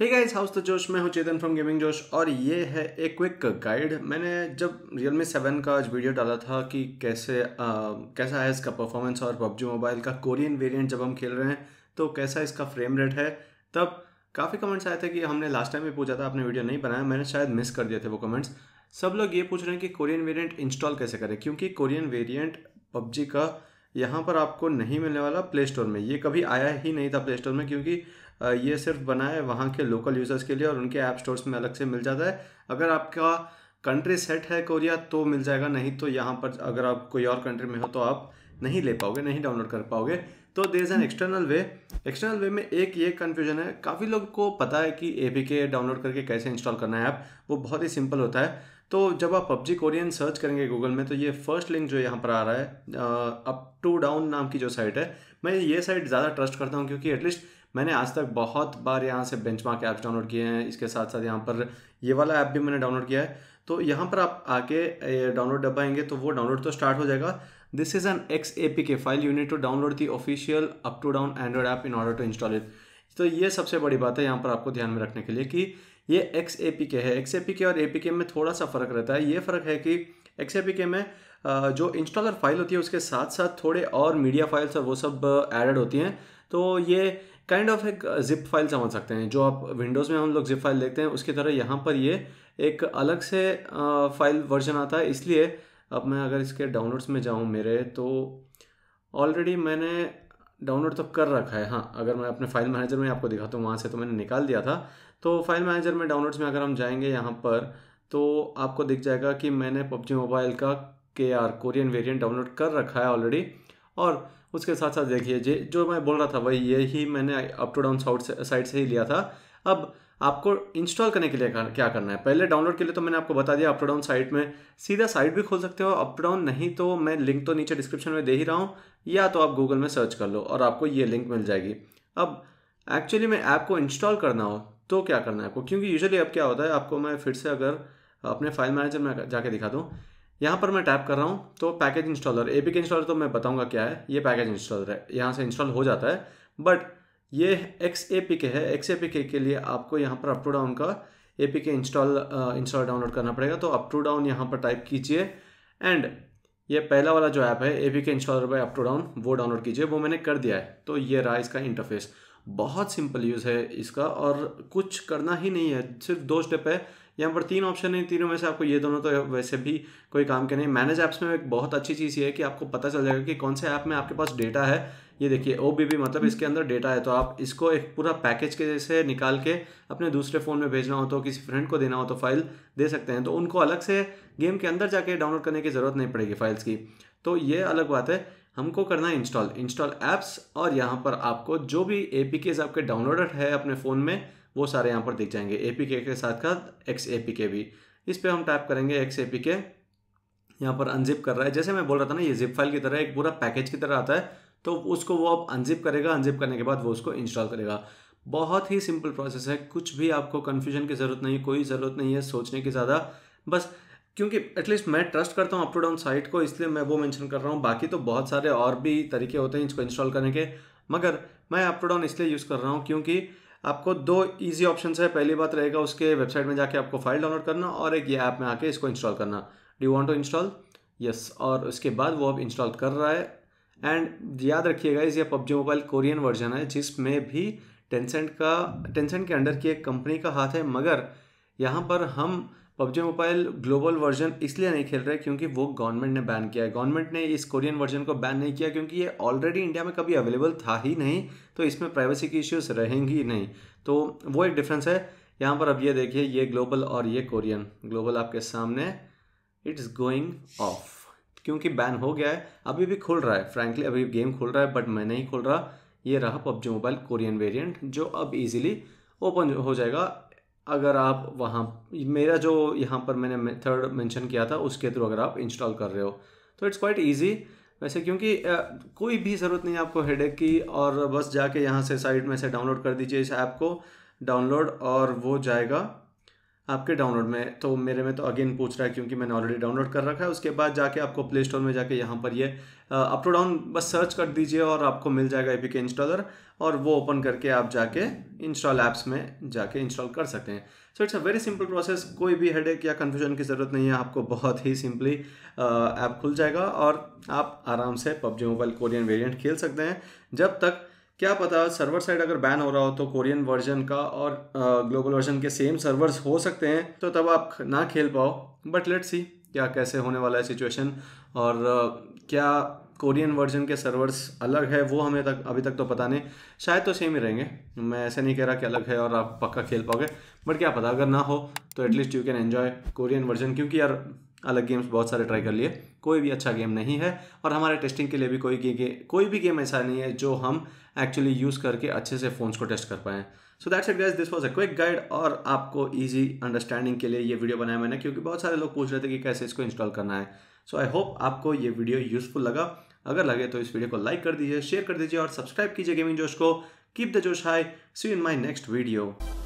hey guys house the जोश मैं हूं चेतन फ्रॉम गेमिंग जोश और ये है एक क्विक गाइड मैंने जब रियल मी सेवन का आज वीडियो डाला था कि कैसे आ, कैसा है इसका परफॉर्मेंस और पबजी मोबाइल का कोरियन वेरिएंट जब हम खेल रहे हैं तो कैसा इसका फ्रेम रेट है तब काफ़ी कमेंट्स आए थे कि हमने लास्ट टाइम भी पूछा था आपने वीडियो नहीं बनाया मैंने शायद मिस कर दिए थे वो कमेंट्स सब लोग ये पूछ रहे हैं कि कोरियन वेरियंट इंस्टॉल कैसे करें क्योंकि कोरियन वेरियंट पबजी का यहाँ पर आपको नहीं मिलने वाला प्ले स्टोर में ये कभी आया ही नहीं था प्ले स्टोर में क्योंकि ये सिर्फ बना है वहाँ के लोकल यूज़र्स के लिए और उनके ऐप स्टोर्स में अलग से मिल जाता है अगर आपका कंट्री सेट है कोरिया तो मिल जाएगा नहीं तो यहाँ पर अगर आप कोई और कंट्री में हो तो आप नहीं ले पाओगे नहीं डाउनलोड कर पाओगे तो there is an external way external way में एक ये कन्फ्यूजन है काफ़ी लोग को पता है कि ए के डाउनलोड करके कैसे इंस्टॉल करना है ऐप वो बहुत ही सिंपल होता है तो जब आप पबजी कोरियन सर्च करेंगे गूगल में तो ये फर्स्ट लिंक जो यहाँ पर आ रहा है अप टू डाउन नाम की जो साइट है मैं ये साइट ज़्यादा ट्रस्ट करता हूँ क्योंकि एटलीस्ट मैंने आज तक बहुत बार यहाँ से बेंच मार्क ऐप्स डाउनलोड किए हैं इसके साथ साथ यहाँ पर ये वाला ऐप भी मैंने डाउनलोड किया है तो यहाँ पर आप आके डाउनलोड डबाएंगे तो वो डाउनलोड तो स्टार्ट हो जाएगा this is an X A P K file unit to download the official up to Uptodown Android app in order to install it तो ये सबसे बड़ी बात है यहाँ पर आपको ध्यान में रखने के लिए कि ये एक्स ए पी के है एक्स ए पी के और ए पी के में थोड़ा सा फ़र्क रहता है ये फ़र्क है कि एक्स ए पी के में जो इंस्टॉलर फाइल होती है उसके साथ साथ थोड़े और मीडिया फाइल्स और वो सब एडेड होती हैं तो ये काइंड ऑफ एक जिप फाइल समझ सकते हैं जो आप विंडोज़ में हम लोग जिप फाइल देखते हैं उसकी तरह यहाँ पर ये एक अलग से फाइल वर्जन आता है इसलिए अब मैं अगर इसके डाउनलोड्स में जाऊँ मेरे तो ऑलरेडी मैंने डाउनलोड तो कर रखा है हाँ अगर मैं अपने फाइल मैनेजर में आपको दिखाता हूँ वहाँ से तो मैंने निकाल दिया था तो फाइल मैनेजर में डाउनलोड्स में अगर हम जाएंगे यहाँ पर तो आपको दिख जाएगा कि मैंने पबजी मोबाइल का के आर कोरियन वेरियंट डाउनलोड कर रखा है ऑलरेडी और उसके साथ साथ देखिए जे जो मैं बोल रहा था वही ये ही मैंने अप टू डाउन साउट साइट से ही लिया था अब आपको इंस्टॉल करने के लिए क्या करना है पहले डाउनलोड के लिए तो मैंने आपको बता दिया अप टू डाउन साइट में सीधा साइट भी खोल सकते हो अप टू डाउन नहीं तो मैं लिंक तो नीचे डिस्क्रिप्शन में दे ही रहा हूँ या तो आप गूगल में सर्च कर लो और आपको ये लिंक मिल जाएगी अब एक्चुअली मैं ऐप को इंस्टॉल करना हो तो क्या करना है आपको क्योंकि यूजली अब क्या होता है आपको मैं फिर से अगर अपने फाइल मैनेजर में जाके दिखा दूँ यहाँ पर मैं टैप कर रहा हूँ तो package installer A P K installer तो मैं बताऊँगा क्या है ये पैकेज इंस्टॉलर है यहाँ से इंस्टॉल हो जाता है बट ये एक्स ए पी के है एक्स ए पी के, के लिए आपको यहाँ पर अप टू डाउन का A P K install install download करना पड़ेगा तो अप टू डाउन यहाँ पर टाइप कीजिए एंड ये पहला वाला जो ऐप है A P K installer by up to Uptodown वो डाउनलोड कीजिए वो मैंने कर दिया है तो ये रहा इसका इंटरफेस बहुत सिंपल यूज़ है इसका और कुछ करना ही नहीं है सिर्फ दो स्टेप है यहाँ पर तीन ऑप्शन है तीनों में से आपको ये दोनों तो वैसे भी कोई काम के नहीं मैनेज ऐप्स में एक बहुत अच्छी चीज़ ये है कि आपको पता चल जाएगा कि कौन से ऐप में आपके पास डेटा है ये देखिए ओ बी मतलब इसके अंदर डेटा है तो आप इसको एक पूरा पैकेज के जैसे निकाल के अपने दूसरे फ़ोन में भेजना हो तो किसी फ्रेंड को देना हो तो फाइल दे सकते हैं तो उनको अलग से गेम के अंदर जाके डाउनलोड करने की ज़रूरत नहीं पड़ेगी फाइल्स की तो ये अलग बात है हमको करना है इंस्टॉल इंस्टॉल ऐप्स और यहाँ पर आपको जो भी ए आपके डाउनलोडेड है अपने फ़ोन में वो सारे यहाँ पर दिख जाएंगे ए के साथ साथ एक्स ए के भी इस पर हम टाइप करेंगे एक्स ए के यहाँ पर अनजिप कर रहा है जैसे मैं बोल रहा था ना ये जिप फाइल की तरह एक पूरा पैकेज की तरह आता है तो उसको वो आप अनजिप करेगा अनजिप करने के बाद वो उसको इंस्टॉल करेगा बहुत ही सिंपल प्रोसेस है कुछ भी आपको कन्फ्यूजन की ज़रूरत नहीं कोई ज़रूरत नहीं है सोचने की ज़्यादा बस क्योंकि एटलीस्ट मैं ट्रस्ट करता हूँ अप टू डाउन साइट को इसलिए मैं वो मेंशन कर रहा हूँ बाकी तो बहुत सारे और भी तरीके होते हैं इसको इंस्टॉल करने के मगर मैं अप टू डाउन इसलिए यूज़ कर रहा हूँ क्योंकि आपको दो इजी ऑप्शन है पहली बात रहेगा उसके वेबसाइट में जाके आपको फाइल डाउनलोड करना और एक ये ऐप में आके इसको इंस्टॉल करना do want to install yes और उसके बाद वो अब इंस्टॉल कर रहा है एंड याद रखिएगा इस ये पबजी मोबाइल कोरियन वर्जन है जिसमें भी टेंसेंट का टेंसेंट के अंडर की एक कंपनी का हाथ है मगर यहाँ पर हम पबजी मोबाइल ग्लोबल वर्जन इसलिए नहीं खेल रहे क्योंकि वो गवर्नमेंट ने बैन किया है गवर्नमेंट ने इस कोरियन वर्जन को बैन नहीं किया क्योंकि ये ऑलरेडी इंडिया में कभी अवेलेबल था ही नहीं तो इसमें प्राइवेसी की इश्यूज रहेंगी नहीं तो वो एक डिफरेंस है यहाँ पर अब ये देखिए ये ग्लोबल और ये कोरियन ग्लोबल आपके सामने इट्स गोइंग ऑफ क्योंकि बैन हो गया है अभी भी खुल रहा है फ्रैंकली अभी गेम खुल रहा है बट मैं नहीं खुल रहा ये रहा पबजी मोबाइल कोरियन वेरियंट जो अब ईजिली ओपन हो जाएगा अगर आप वहाँ मेरा जो यहाँ पर मैंने मेथड मेंशन किया था उसके थ्रू अगर आप इंस्टॉल कर रहे हो तो इट्स क्वाइट ईजी वैसे क्योंकि कोई भी ज़रूरत नहीं आपको हेड की और बस जाके यहाँ से साइट में से डाउनलोड कर दीजिए इस ऐप को डाउनलोड और वो जाएगा आपके डाउनलोड में तो मेरे में तो अगेन पूछ रहा है क्योंकि मैंने ऑलरेडी डाउनलोड कर रखा है उसके बाद जाके आपको प्ले स्टोर में जाके यहाँ पर ये अप टू डाउन बस सर्च कर दीजिए और आपको मिल जाएगा एपी के इंस्टॉलर और वो ओपन करके आप जाके इंस्टॉल ऐप्स में जाके इंस्टॉल कर सकते हैं so it's a very simple process कोई भी हेडेक या कन्फ्यूजन की ज़रूरत नहीं है आपको बहुत ही सिंपली ऐप खुल जाएगा और आप आराम से पबजी मोबाइल कोरियन वेरियंट खेल सकते हैं जब तक क्या पता सर्वर साइड अगर बैन हो रहा हो तो कोरियन वर्जन का और ग्लोबल वर्जन के सेम सर्वर्स हो सकते हैं तो तब आप ना खेल पाओ बट लेट्स सी क्या कैसे होने वाला है सिचुएशन और क्या कोरियन वर्जन के सर्वर्स अलग है वो हमें तक अभी तक तो पता नहीं शायद तो सेम ही रहेंगे मैं ऐसे नहीं कह रहा कि अलग है और आप पक्का खेल पाओगे बट क्या पता अगर ना हो तो at least you can enjoy Korean version क्योंकि यार अलग गेम्स बहुत सारे ट्राई कर लिए कोई भी अच्छा गेम नहीं है और हमारे टेस्टिंग के लिए भी कोई गेम कोई भी गेम ऐसा नहीं है जो हम एक्चुअली यूज़ करके अच्छे से फ़ोन्स को टेस्ट कर पाएँ so that's it guys this was a quick guide और आपको इजी अंडरस्टैंडिंग के लिए ये वीडियो बनाया मैंने क्योंकि बहुत सारे लोग पूछ रहे थे कि कैसे इसको इंस्टॉल करना है सो आई होप आपको ये वीडियो यूज़फुल लगा अगर लगे तो इस वीडियो को लाइक कर दीजिए शेयर कर दीजिए और सब्सक्राइब कीजिए गेमिंग जोश को कीप द जोश high see in my next video